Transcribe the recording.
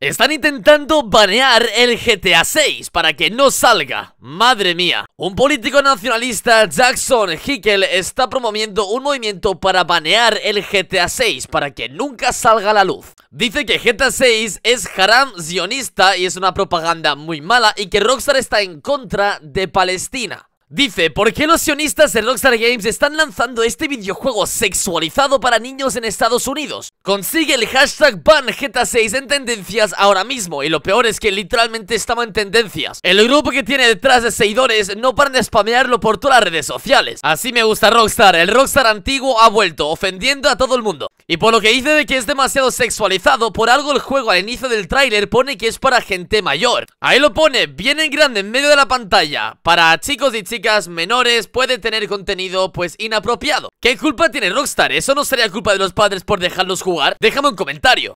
Están intentando banear el GTA 6 para que no salga. Madre mía. Un político nacionalista, Jackson Hickel, está promoviendo un movimiento para banear el GTA 6 para que nunca salga a la luz. Dice que GTA 6 es haram sionista y es una propaganda muy mala y que Rockstar está en contra de Palestina. Dice, ¿por qué los sionistas de Rockstar Games están lanzando este videojuego sexualizado para niños en Estados Unidos? Consigue el hashtag BanGeta6 en tendencias ahora mismo y lo peor es que literalmente estaba en tendencias. El grupo que tiene detrás de seguidores no paran de spamearlo por todas las redes sociales. Así me gusta Rockstar, el Rockstar antiguo ha vuelto, ofendiendo a todo el mundo. Y por lo que dice de que es demasiado sexualizado, por algo el juego al inicio del tráiler pone que es para gente mayor. Ahí lo pone, bien en grande, en medio de la pantalla. Para chicos y chicas menores puede tener contenido, pues, inapropiado. ¿Qué culpa tiene Rockstar? ¿Eso no sería culpa de los padres por dejarlos jugar? Déjame un comentario.